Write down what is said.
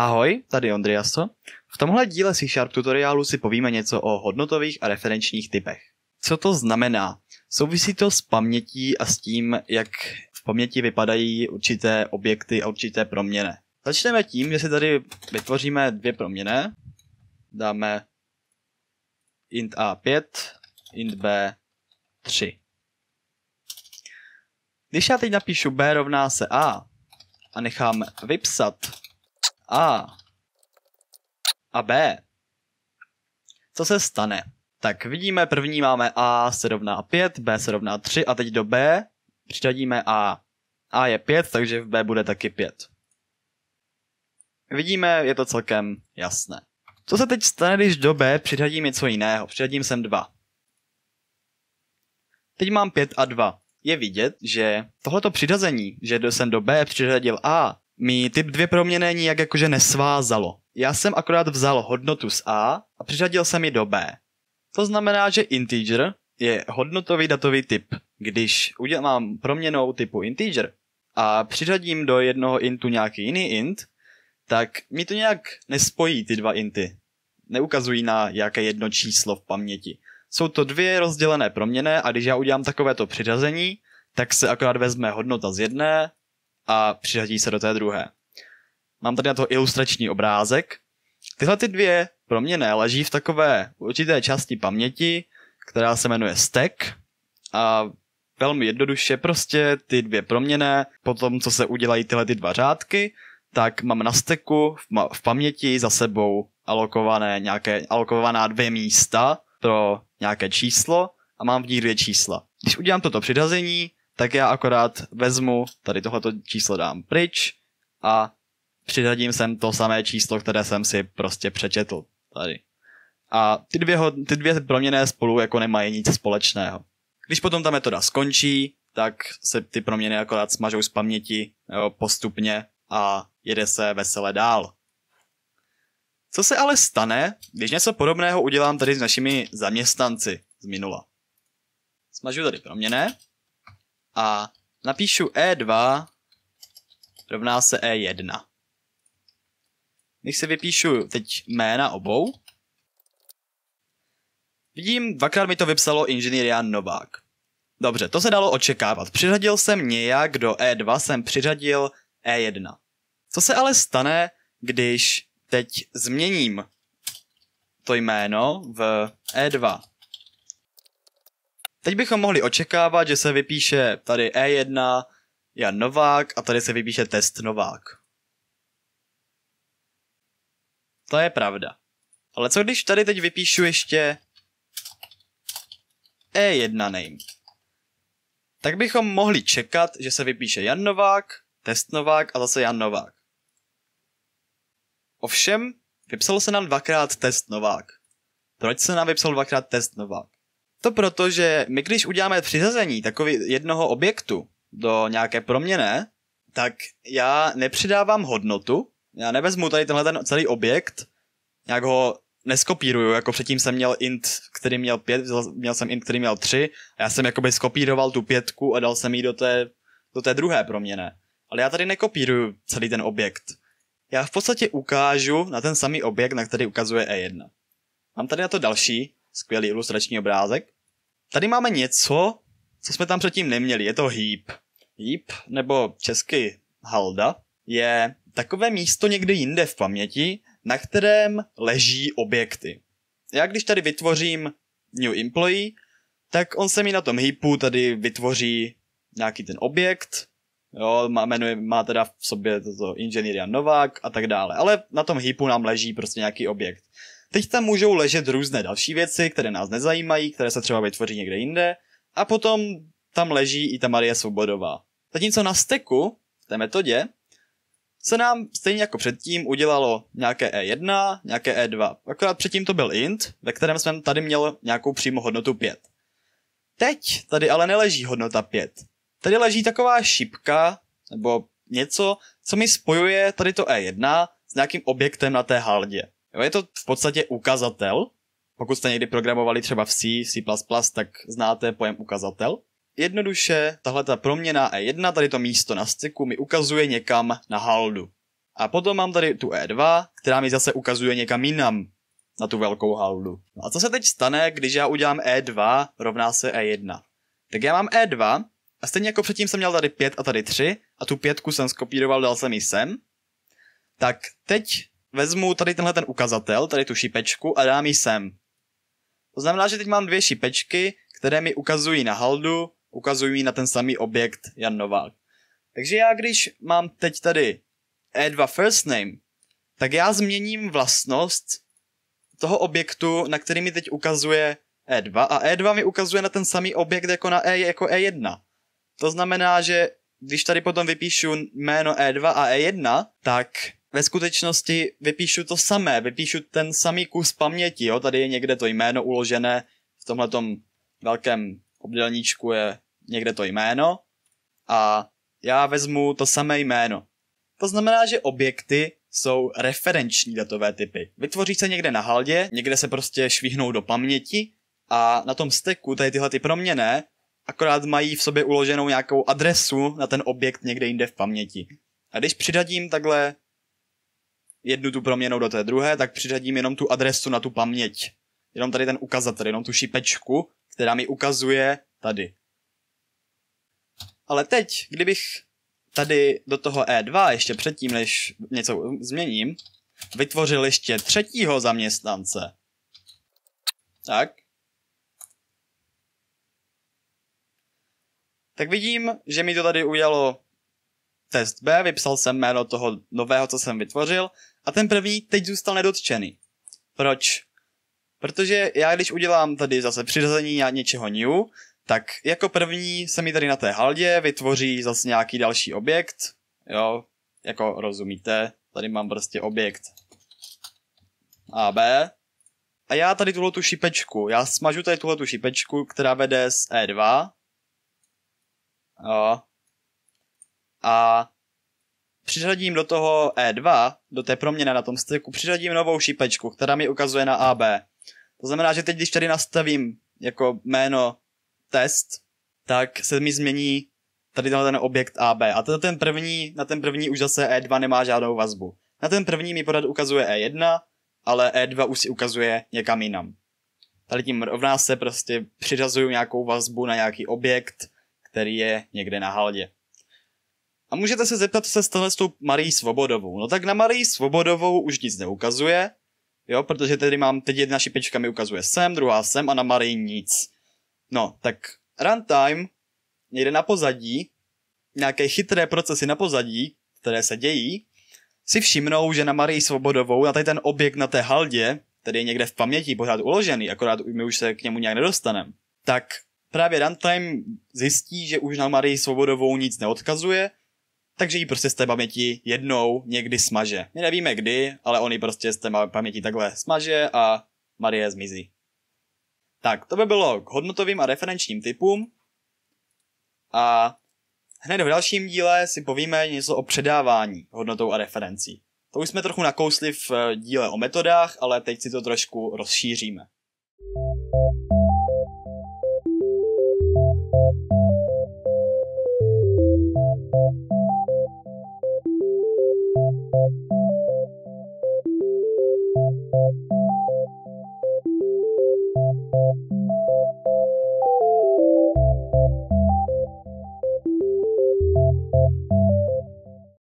Ahoj, tady Ondriaso. V tomhle díle C Sharp tutoriálu si povíme něco o hodnotových a referenčních typech. Co to znamená? Souvisí to s pamětí a s tím, jak v paměti vypadají určité objekty a určité proměny. Začneme tím, že si tady vytvoříme dvě proměny. Dáme int a5, int b3. Když já teď napíšu b rovná se a a nechám vypsat a a B. Co se stane? Tak vidíme, první máme A se rovná 5, B se rovná 3 a teď do B přiřadíme A. A je 5, takže v B bude taky 5. Vidíme, je to celkem jasné. Co se teď stane, když do B přidadím něco jiného? Přidadím sem 2. Teď mám 5 a 2. Je vidět, že tohleto přidazení, že jsem do B přiřadil A, mi ty dvě proměny jak jakože nesvázalo. Já jsem akorát vzal hodnotu z A a přiřadil jsem ji do B. To znamená, že integer je hodnotový datový typ. Když udělám proměnou typu integer a přiřadím do jednoho intu nějaký jiný int, tak mi to nějak nespojí ty dva inty. Neukazují na jaké jedno číslo v paměti. Jsou to dvě rozdělené proměny a když já udělám takovéto přiřazení, tak se akorát vezme hodnota z jedné a přiřadí se do té druhé. Mám tady na to ilustrační obrázek. Tyhle ty dvě proměny leží v takové určité části paměti, která se jmenuje stack a velmi jednoduše prostě ty dvě proměny, po tom, co se udělají tyhle ty dva řádky, tak mám na steku v, ma- v paměti za sebou alokované nějaké, alokovaná dvě místa pro nějaké číslo a mám v nich dvě čísla. Když udělám toto přidazení, tak já akorát vezmu tady tohleto číslo dám pryč a přiřadím sem to samé číslo, které jsem si prostě přečetl tady. A ty dvě, ty dvě proměné spolu jako nemají nic společného. Když potom ta metoda skončí, tak se ty proměny akorát smažou z paměti jo, postupně a jede se vesele dál. Co se ale stane, když něco podobného udělám tady s našimi zaměstnanci z minula? Smažu tady proměné a napíšu E2 rovná se E1. Když se vypíšu teď jména obou, vidím, dvakrát mi to vypsalo inženýr Jan Novák. Dobře, to se dalo očekávat. Přiřadil jsem nějak do E2, jsem přiřadil E1. Co se ale stane, když teď změním to jméno v E2 Teď bychom mohli očekávat, že se vypíše tady E1 Jan Novák a tady se vypíše test Novák. To je pravda. Ale co když tady teď vypíšu ještě E1 name? Tak bychom mohli čekat, že se vypíše Jan Novák, test Novák a zase Jan Novák. Ovšem, vypsal se nám dvakrát test Novák. Proč se nám vypsal dvakrát test Novák? To proto, že my když uděláme přizazení takový jednoho objektu do nějaké proměny, tak já nepřidávám hodnotu, já nevezmu tady tenhle ten celý objekt, nějak ho neskopíruju, jako předtím jsem měl int, který měl pět, měl jsem int, který měl tři, a já jsem jakoby skopíroval tu pětku a dal jsem ji do té, do té druhé proměny. Ale já tady nekopíruju celý ten objekt. Já v podstatě ukážu na ten samý objekt, na který ukazuje E1. Mám tady na to další skvělý ilustrační obrázek. Tady máme něco, co jsme tam předtím neměli, je to hýb. Hýb, nebo česky halda, je takové místo někde jinde v paměti, na kterém leží objekty. Já když tady vytvořím new employee, tak on se mi na tom heapu tady vytvoří nějaký ten objekt, jo, má, jmenuje, má teda v sobě toto inženýr Jan Novák a tak dále, ale na tom heapu nám leží prostě nějaký objekt. Teď tam můžou ležet různé další věci, které nás nezajímají, které se třeba vytvoří někde jinde. A potom tam leží i ta Marie Svobodová. Zatímco na steku, v té metodě, se nám stejně jako předtím udělalo nějaké E1, nějaké E2. Akorát předtím to byl int, ve kterém jsme tady měl nějakou přímo hodnotu 5. Teď tady ale neleží hodnota 5. Tady leží taková šipka, nebo něco, co mi spojuje tady to E1 s nějakým objektem na té haldě. Jo, je to v podstatě ukazatel. Pokud jste někdy programovali třeba v C, C++, tak znáte pojem ukazatel. Jednoduše, tahle ta proměna E1, tady to místo na styku, mi ukazuje někam na haldu. A potom mám tady tu E2, která mi zase ukazuje někam jinam, na tu velkou haldu. No a co se teď stane, když já udělám E2 rovná se E1? Tak já mám E2 a stejně jako předtím jsem měl tady 5 a tady 3 a tu pětku jsem skopíroval, dal jsem ji sem. Tak teď vezmu tady tenhle ten ukazatel, tady tu šípečku a dám ji sem. To znamená, že teď mám dvě šípečky, které mi ukazují na haldu, ukazují mi na ten samý objekt Jan Novák. Takže já, když mám teď tady E2 first name, tak já změním vlastnost toho objektu, na který mi teď ukazuje E2 a E2 mi ukazuje na ten samý objekt jako na E jako E1. To znamená, že když tady potom vypíšu jméno E2 a E1, tak ve skutečnosti vypíšu to samé, vypíšu ten samý kus paměti, jo, tady je někde to jméno uložené, v tomhletom velkém obdelníčku je někde to jméno a já vezmu to samé jméno. To znamená, že objekty jsou referenční datové typy. Vytvoří se někde na haldě, někde se prostě švihnou do paměti a na tom steku tady tyhle ty proměné akorát mají v sobě uloženou nějakou adresu na ten objekt někde jinde v paměti. A když přidadím takhle jednu tu proměnu do té druhé, tak přiřadím jenom tu adresu na tu paměť. Jenom tady ten ukazatel, jenom tu šipečku, která mi ukazuje tady. Ale teď, kdybych tady do toho E2, ještě předtím, než něco změním, vytvořil ještě třetího zaměstnance. Tak. Tak vidím, že mi to tady ujalo test B, vypsal jsem jméno toho nového, co jsem vytvořil a ten první teď zůstal nedotčený. Proč? Protože já když udělám tady zase přiřazení něčeho new, tak jako první se mi tady na té haldě vytvoří zase nějaký další objekt, jo, jako rozumíte, tady mám prostě objekt AB a já tady tuhle tu šipečku, já smažu tady tuhle tu šipečku, která vede z E2, jo, a přiřadím do toho E2, do té proměny na tom styku, přiřadím novou šípečku, která mi ukazuje na AB. To znamená, že teď, když tady nastavím jako jméno test, tak se mi změní tady ten objekt AB. A to ten první, na ten první už zase E2 nemá žádnou vazbu. Na ten první mi pořád ukazuje E1, ale E2 už si ukazuje někam jinam. Tady tím rovná se prostě přiřazuju nějakou vazbu na nějaký objekt, který je někde na haldě. A můžete se zeptat, co se stalo s tou Marí Svobodovou. No tak na Marii Svobodovou už nic neukazuje, jo, protože tedy mám, teď jedna šipička mi ukazuje sem, druhá sem a na Marii nic. No, tak runtime někde na pozadí, nějaké chytré procesy na pozadí, které se dějí, si všimnou, že na Marii Svobodovou, na tady ten objekt na té haldě, který je někde v paměti pořád uložený, akorát my už se k němu nějak nedostaneme, tak právě runtime zjistí, že už na Marii Svobodovou nic neodkazuje, takže ji prostě z té paměti jednou někdy smaže. My nevíme kdy, ale oni prostě z té paměti takhle smaže a Marie zmizí. Tak, to by bylo k hodnotovým a referenčním typům. A hned v dalším díle si povíme něco o předávání hodnotou a referencí. To už jsme trochu nakousli v eh, díle o metodách, ale teď si to trošku rozšíříme.